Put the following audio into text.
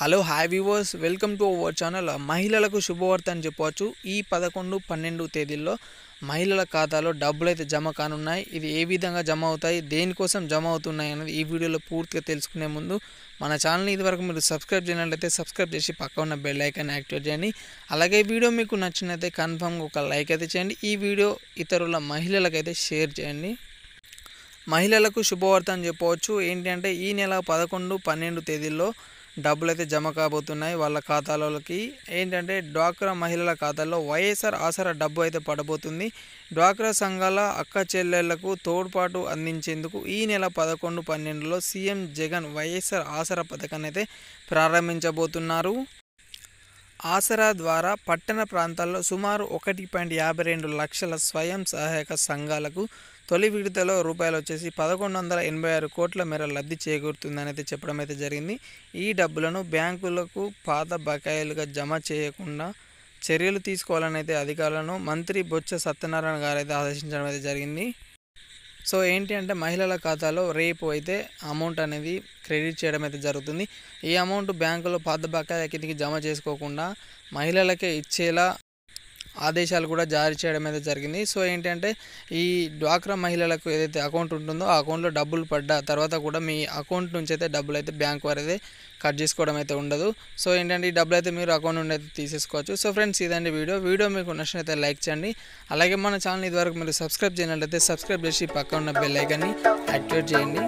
hello hi viewers welcome to our channel మహిళలకు శుభవార్త అని చెప్పవచ్చు ఈ పదకొండు పన్నెండు తేదీల్లో మహిళల ఖాతాలో డబ్బులు అయితే జమ కానున్నాయి ఇది ఏ విధంగా జమ అవుతాయి దేనికోసం జమ అవుతున్నాయి అనేది ఈ వీడియోలో పూర్తిగా తెలుసుకునే ముందు మన ఛానల్ని ఇదివరకు మీరు సబ్స్క్రైబ్ చేయాలంటే సబ్స్క్రైబ్ చేసి పక్క ఉన్న బెల్ ఐకాన్ యాక్టివేట్ చేయండి అలాగే వీడియో మీకు నచ్చినైతే కన్ఫామ్గా ఒక లైక్ అయితే చేయండి ఈ వీడియో ఇతరుల మహిళలకైతే షేర్ చేయండి మహిళలకు శుభవార్త అని చెప్పవచ్చు ఏంటంటే ఈ నెల పదకొండు పన్నెండు తేదీల్లో డబ్బులు అయితే జమ కాబోతున్నాయి వాళ్ళ ఖాతాలోకి ఏంటంటే డ్వాక్రా మహిళల ఖాతాల్లో వైఎస్ఆర్ ఆసరా డబ్బు అయితే పడబోతుంది డ్వాక్రా సంఘాల అక్క చెల్లెళ్లకు తోడ్పాటు అందించేందుకు ఈ నెల పదకొండు పన్నెండులో సీఎం జగన్ వైఎస్ఆర్ ఆసరా పథకాన్ని అయితే ప్రారంభించబోతున్నారు ఆసరా ద్వారా పట్టణ ప్రాంతాల్లో సుమారు ఒకటి పాయింట్ యాభై రెండు లక్షల స్వయం సహాయక సంఘాలకు తొలి విడతలో రూపాయలు వచ్చేసి పదకొండు వందల ఎనభై ఆరు కోట్ల మేర లబ్ధి చేకూరుతుందని అయితే చెప్పడం అయితే జరిగింది ఈ డబ్బులను బ్యాంకులకు పాత బకాయిలుగా జమ చేయకుండా చర్యలు తీసుకోవాలని అయితే అధికారులను మంత్రి బొత్స సత్యనారాయణ గారు అయితే ఆదేశించడం అయితే జరిగింది సో ఏంటి అంటే మహిళల ఖాతాలో రేపు అయితే అమౌంట్ అనేది క్రెడిట్ చేయడం అయితే జరుగుతుంది ఈ అమౌంట్ బ్యాంకులో పాత బకాయి కిందకి జమ చేసుకోకుండా మహిళలకే ఇచ్చేలా ఆదేశాలు కూడా జారీ చేయడం అయితే జరిగింది సో ఏంటంటే ఈ డ్వాక్రా మహిళలకు ఏదైతే అకౌంట్ ఉంటుందో ఆ అకౌంట్లో డబ్బులు పడ్డా తర్వాత కూడా మీ అకౌంట్ నుంచి అయితే డబ్బులు అయితే బ్యాంక్ వారు అయితే కట్ చేసుకోవడం అయితే ఉండదు సో ఏంటంటే ఈ డబ్బులు అయితే మీరు అకౌంట్ నుండి అయితే తీసేసుకోవచ్చు సో ఫ్రెండ్స్ ఇదండి వీడియో వీడియో మీకు నచ్చినైతే లైక్ చేయండి అలాగే మన ఛానల్ ఇదివరకు మీరు సబ్స్క్రైబ్ చేయనట్లయితే సబ్స్క్రైబ్ చేసి పక్కన ఉన్న బెల్ ఐకాన్ని యాక్టివేట్ చేయండి